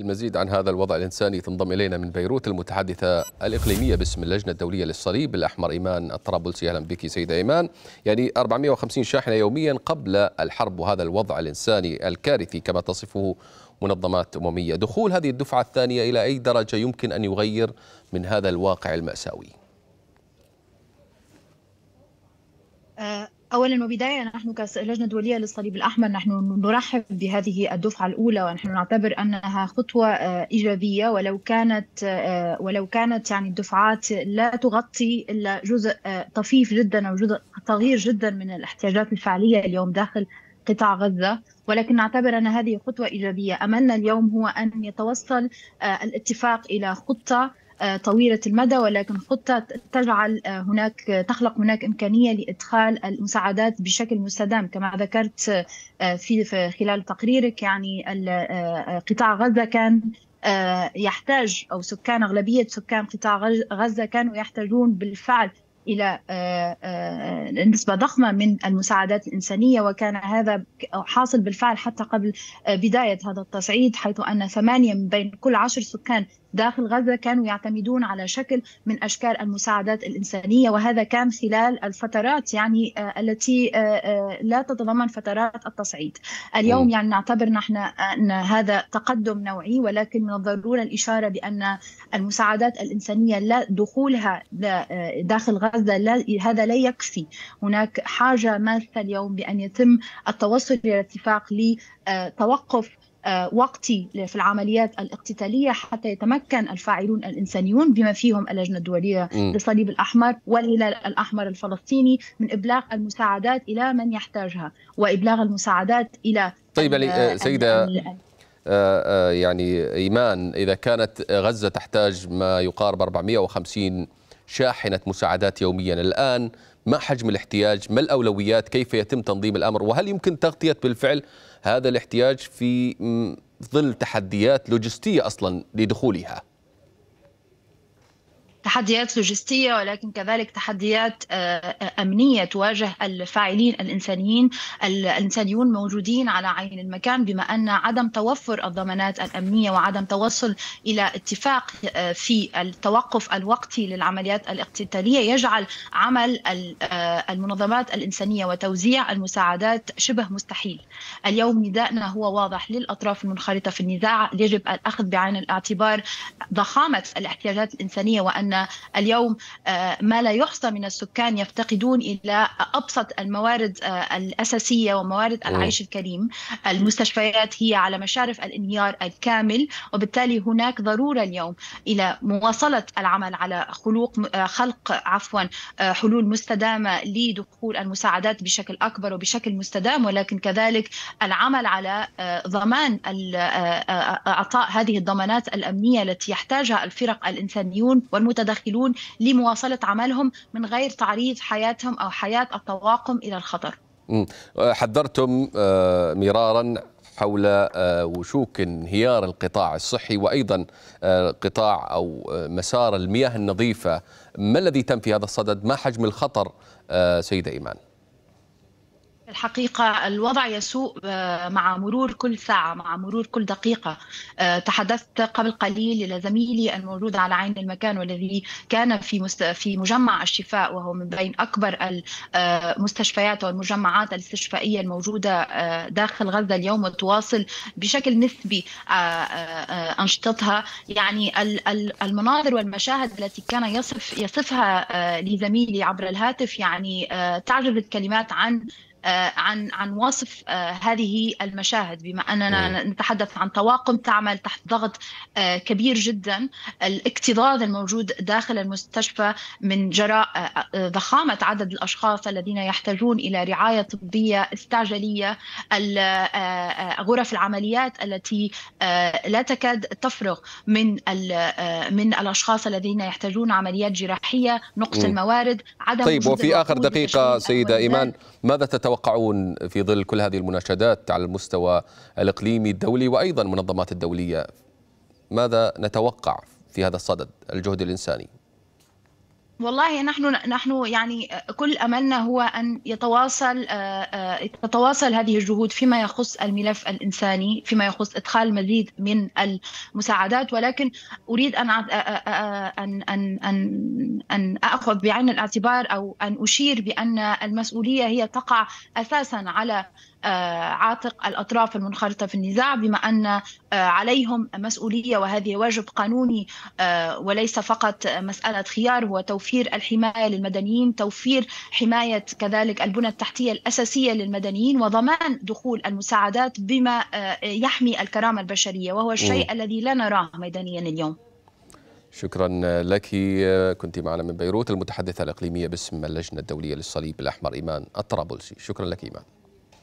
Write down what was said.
المزيد عن هذا الوضع الإنساني تنضم إلينا من بيروت المتحدثة الإقليمية باسم اللجنة الدولية للصليب الأحمر إيمان الطرابلسي أهلا بك سيدة إيمان يعني 450 شاحنة يوميا قبل الحرب وهذا الوضع الإنساني الكارثي كما تصفه منظمات أممية دخول هذه الدفعة الثانية إلى أي درجة يمكن أن يغير من هذا الواقع المأساوي اولا وبدايه نحن كلجنه دوليه للصليب الاحمر نحن نرحب بهذه الدفعه الاولى ونحن نعتبر انها خطوه آه، ايجابيه ولو كانت آه، ولو كانت يعني الدفعات لا تغطي الا جزء آه، طفيف جدا او جزء صغير جدا من الاحتياجات الفعليه اليوم داخل قطاع غزه ولكن نعتبر ان هذه خطوه ايجابيه املنا اليوم هو ان يتوصل الاتفاق الى خطه آه، طويلة المدى ولكن خطة تجعل آه، هناك آه، تخلق هناك إمكانية لإدخال المساعدات بشكل مستدام كما ذكرت في خلال تقريرك يعني قطاع غزة كان يحتاج أو سكان أغلبية سكان قطاع غزة كانوا يحتاجون بالفعل الى نسبه ضخمه من المساعدات الانسانيه وكان هذا حاصل بالفعل حتى قبل بدايه هذا التصعيد حيث ان ثمانيه من بين كل عشر سكان داخل غزة كانوا يعتمدون على شكل من أشكال المساعدات الإنسانية وهذا كان خلال الفترات يعني آه، التي آه، آه، لا تتضمن فترات التصعيد اليوم يعني نعتبر نحن أن هذا تقدم نوعي ولكن من الضرورة الإشارة بأن المساعدات الإنسانية لا دخولها داخل غزة لا هذا لا يكفي هناك حاجة ماسة اليوم بأن يتم التوصل إلى اتفاق لتوقف آه، وقتي في العمليات الاقتتالية حتى يتمكن الفاعلون الإنسانيون بما فيهم اللجنة الدولية للصليب الأحمر والهلال الأحمر الفلسطيني من إبلاغ المساعدات إلى من يحتاجها وإبلاغ المساعدات إلى طيب آه، سيدة آه، يعني إيمان إذا كانت غزة تحتاج ما يقارب 450 شاحنة مساعدات يوميا الآن ما حجم الاحتياج ما الأولويات كيف يتم تنظيم الأمر وهل يمكن تغطية بالفعل هذا الاحتياج في ظل تحديات لوجستية أصلا لدخولها تحديات لوجستيه ولكن كذلك تحديات آه، آه، امنيه تواجه الفاعلين الانسانيين الانسانيون موجودين على عين المكان بما ان عدم توفر الضمانات الامنيه وعدم توصل الى اتفاق آه، في التوقف الوقتي للعمليات الاقتتاليه يجعل عمل المنظمات الانسانيه وتوزيع المساعدات شبه مستحيل. اليوم نداءنا هو واضح للاطراف المنخرطه في النزاع يجب الاخذ بعين الاعتبار ضخامه الاحتياجات الانسانيه وان اليوم آه، ما لا يحصى من السكان يفتقدون إلى أبسط الموارد آه، الأساسية وموارد العيش الكريم المستشفيات هي على مشارف الانهيار الكامل وبالتالي هناك ضرورة اليوم إلى مواصلة العمل على خلوق آه، خلق عفوا حلول مستدامة لدخول المساعدات بشكل أكبر وبشكل مستدام ولكن كذلك العمل على ضمان أعطاء هذه الضمانات الأمنية التي يحتاجها الفرق الإنسانيون والمتدخلين داخلون لمواصلة عملهم من غير تعريض حياتهم أو حياة الطواقم إلى الخطر حذرتم آه، مرارا حول آه، وشوك انهيار القطاع الصحي وايضا آه، قطاع او مسار المياه النظيفه ما الذي تم في هذا الصدد ما حجم الخطر سيده ايمان الحقيقة الوضع يسوء آه، مع مرور كل ساعة مع مرور كل دقيقة آه، تحدثت قبل قليل إلى زميلي الموجود على عين المكان والذي كان في في مجمع الشفاء وهو من بين أكبر المستشفيات آه، والمجمعات الاستشفائية الموجودة داخل غزة اليوم وتواصل بشكل نسبي أنشطتها يعني المناظر والمشاهد التي كان يصف يصفها لزميلي عبر الهاتف يعني تعجز الكلمات عن آه، عن عن وصف آه، هذه المشاهد بما اننا إيه. نتحدث عن طواقم تعمل تحت ضغط آه، كبير جدا الاكتظاظ الموجود داخل المستشفى من جراء ضخامه عدد الاشخاص الذين يحتاجون الى رعايه طبيه استعجاليه غرف العمليات التي لا تكاد تفرغ من من الاشخاص الذين يحتاجون عمليات جراحيه نقص الموارد عدم طيب وفي اخر دقيقه سيده ايمان ماذا تتوقع تتوقعون في ظل كل هذه المناشدات على المستوى الإقليمي الدولي وأيضا المنظمات الدولية ماذا نتوقع في هذا الصدد الجهد الإنساني والله نحن نحن يعني كل املنا هو ان يتواصل تتواصل هذه الجهود فيما يخص الملف الانساني فيما يخص ادخال مزيد من المساعدات ولكن اريد ان ان ان ان, أن اخذ بعين الاعتبار او ان اشير بان المسؤوليه هي تقع اساسا على آه، عاتق الأطراف المنخرطة في النزاع بما أن آه، عليهم مسؤولية وهذه واجب قانوني آه، وليس فقط مسألة خيار هو توفير الحماية للمدنيين توفير حماية كذلك البنى التحتية الأساسية للمدنيين وضمان دخول المساعدات بما يحمي الكرامة البشرية وهو الشيء م. الذي لا نراه ميدانيا اليوم شكرا لك كنت معنا من بيروت المتحدثة الإقليمية باسم اللجنة الدولية للصليب الأحمر إيمان الطرابلسي شكرا لك إيمان